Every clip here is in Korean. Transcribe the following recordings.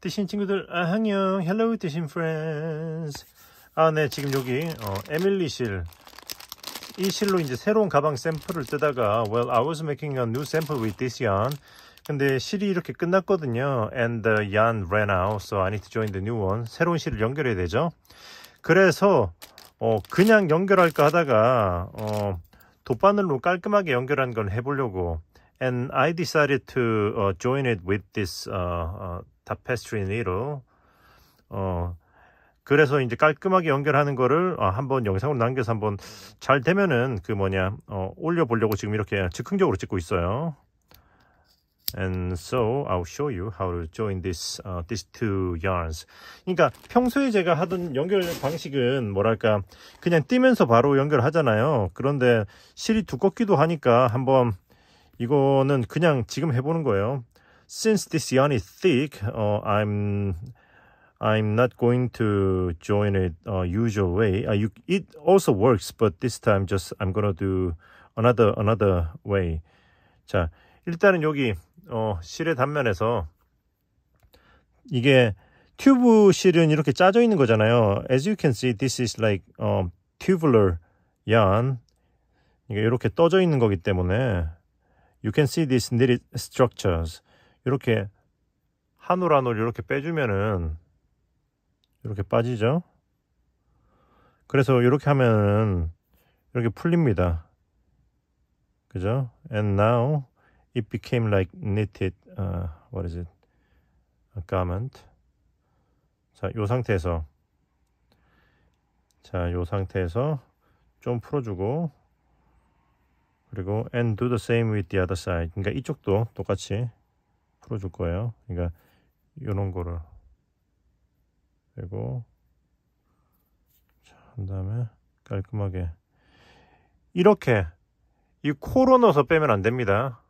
드신 친구들 아, 안녕 헬로우 드신 프렌즈 아네 지금 여기 어, 에밀리실 이 실로 이제 새로운 가방 샘플을 뜨다가 well I was making a new sample with this yarn 근데 실이 이렇게 끝났거든요 and the yarn ran out so I need to join the new one 새로운 실을 연결해야 되죠 그래서 어, 그냥 연결할까 하다가 어, 돗바늘로 깔끔하게 연결한 걸 해보려고 and I decided to uh, join it with this uh, uh, 타페스트리니로 어 그래서 이제 깔끔하게 연결하는 거를 어, 한번 영상으로 남겨서 한번 잘 되면은 그 뭐냐 어, 올려보려고 지금 이렇게 즉흥적으로 찍고 있어요. And so I'll show you how to join this uh, these two yarns. 그러니까 평소에 제가 하던 연결 방식은 뭐랄까 그냥 뛰면서 바로 연결하잖아요. 그런데 실이 두껍기도 하니까 한번 이거는 그냥 지금 해보는 거예요. since this yarn is thick, uh, I'm I'm not going to join it uh, usual way. Uh, you, it also works, but this time just I'm gonna do another another way. 자, 일단은 여기 어, 실의 단면에서 이게 튜브 실은 이렇게 짜져 있는 거잖아요. As you can see, this is like um, tubular yarn. 이게 이렇게 떠져 있는 거기 때문에 you can see these knitted structures. 이렇게 한올 한올 이렇게 빼주면은 이렇게 빠지죠 그래서 이렇게 하면은 이렇게 풀립니다 그죠 and now it became like knitted uh, what is it a garment 자요 상태에서 자요 상태에서 좀 풀어주고 그리고 and do the same with the other side 그러니까 이쪽도 똑같이 풀어줄 거예요. 그러니까 이런 거를 빼고 한 다음에 깔끔하게 이렇게 이 코로 넣어서 빼면 안 됩니다.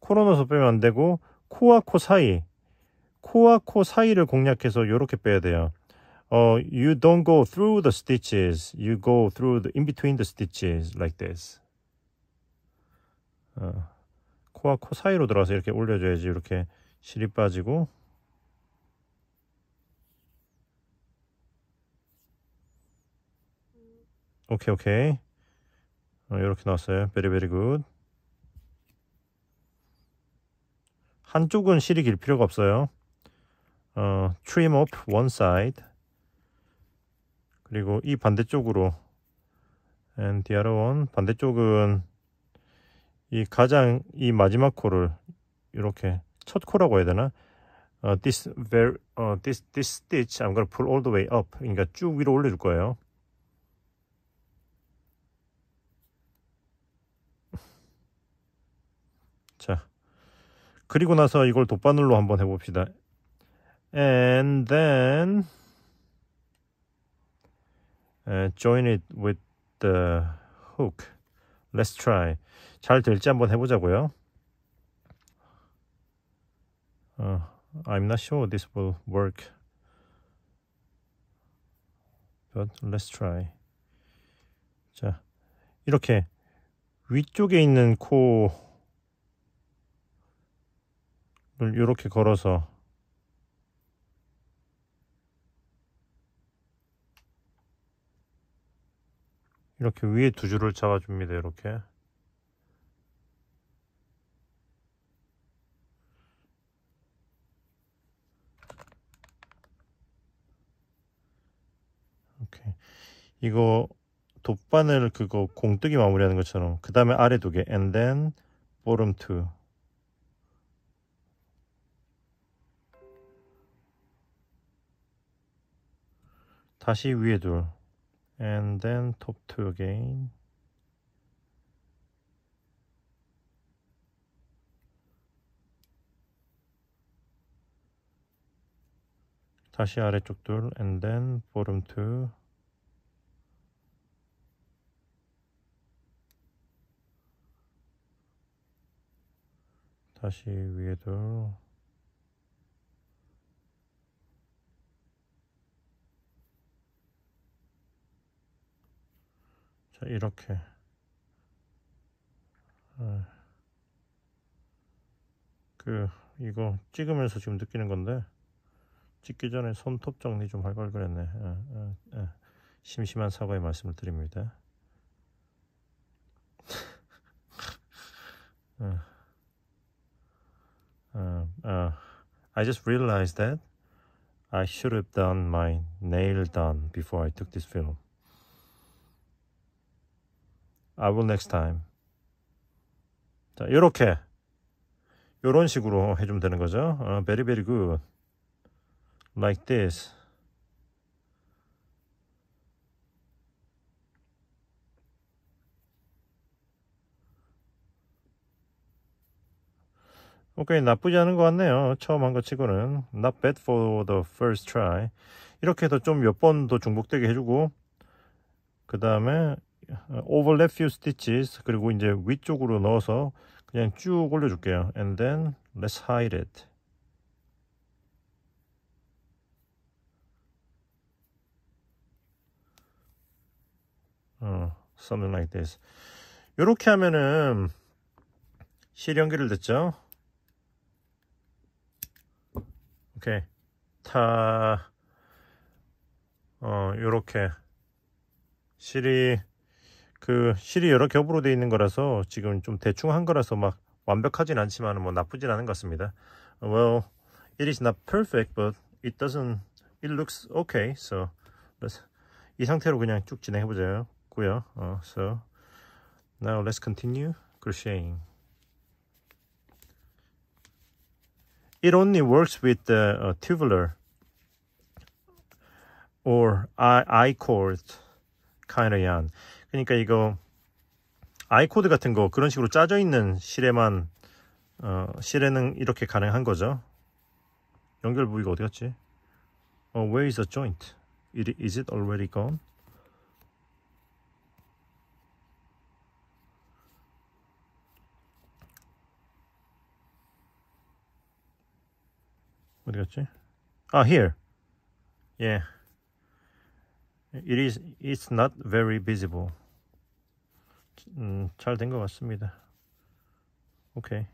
코로 넣어서 빼면 안 되고 코와 코 사이 코와 코 사이를 공략해서 이렇게 빼야 돼요. 어, you don't go through the stitches. You go through the in between the stitches like this. 어. 코와 코 사이로 들어가서 이렇게 올려줘야지 이렇게 실이 빠지고 오케이 오케이 어, 이렇게 나왔어요 베리베리 굿 한쪽은 실이 길 필요가 없어요 어, trim up one side 그리고 이 반대쪽으로 and the other one 반대쪽은 이 가장 이 마지막 코를 이렇게 첫 코라고 해야 되나? 어, this very, 어, this this stitch I'm gonna pull all the way up. 그러니까 쭉 위로 올려줄 거예요. 자, 그리고 나서 이걸 돗바늘로 한번 해봅시다. And then uh, join it with the hook. Let's try. 잘 될지 한번 해보자고요. Uh, I'm not sure this will work. But let's try. 자, 이렇게 위쪽에 있는 코를 이렇게 걸어서 이렇게 위에 두 줄을 잡아줍니다. 이렇게. 이렇게. 이거 돗바늘 그거 공뜨기 마무리하는 것처럼 그 다음에 아래 두 개 and then bottom two 다시 위에 둘 and then top 2 again 다시 아래쪽 둘 and then bottom 2 다시 위에 둘자 이렇게 그 이거 찍으면서 지금 느끼는 건데 찍기 전에 손톱 정리 좀할걸 그랬네 심심한 사과의 말씀을 드립니다 uh, uh, I just realized that I should have done my nail done before I took this film I will next time. 자, 요렇게. 요런 식으로 해주면 되는 거죠. 어, very, very good. Like this. 오케이 나쁘지 않은 것 같네요 처음 한 것 치고는 not bad for the first try 이렇게 해서 좀 몇 번 더 중복되게 해주고 그 다음에 overlap few stitches 그리고 이제 위쪽으로 넣어서 그냥 쭉 올려줄게요 and then let's hide it 어, something like this 이렇게 하면은 실연기를 듣죠 오케이 타 어, 요렇게 실이 그 실이 여러 겹으로 되어 있는 거라서 지금 좀 대충 한 거라서 막 완벽하진 않지만 뭐 나쁘진 않은 것 같습니다. Well, it is not perfect, but it doesn't, it looks okay. So let's 이 상태로 그냥 쭉 진행해 보자고요. 어, so now let's continue crocheting. It only works with the uh, tubular or I, I cord kind of yarn. 그러니까 이거 아이코드 같은 거 그런 식으로 짜져 있는 실에만 어, 실에는 이렇게 가능한 거죠. 연결 부위가 어디 갔지? 어, where is the joint? It, is it already gone? 어디 갔지? 아, here. Yeah. it is it's not very visible. 음, 잘된 것 같습니다. 오케이.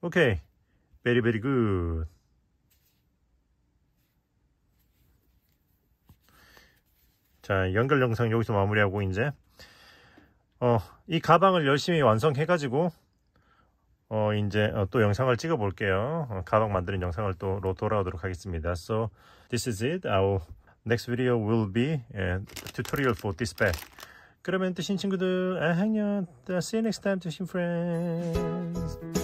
오케이. very very good. 자, 연결 영상 여기서 마무리하고 이제 어, 이 가방을 열심히 완성해 가지고 어, 이제 어, 또 영상을 찍어 볼게요. 어, 가방 만드는 영상을 또 돌아오도록 하겠습니다. So this is it. Our next video will be a tutorial for this bag. 그러면 뜨신 친구들 안녕. See you next time 뜨신 friends.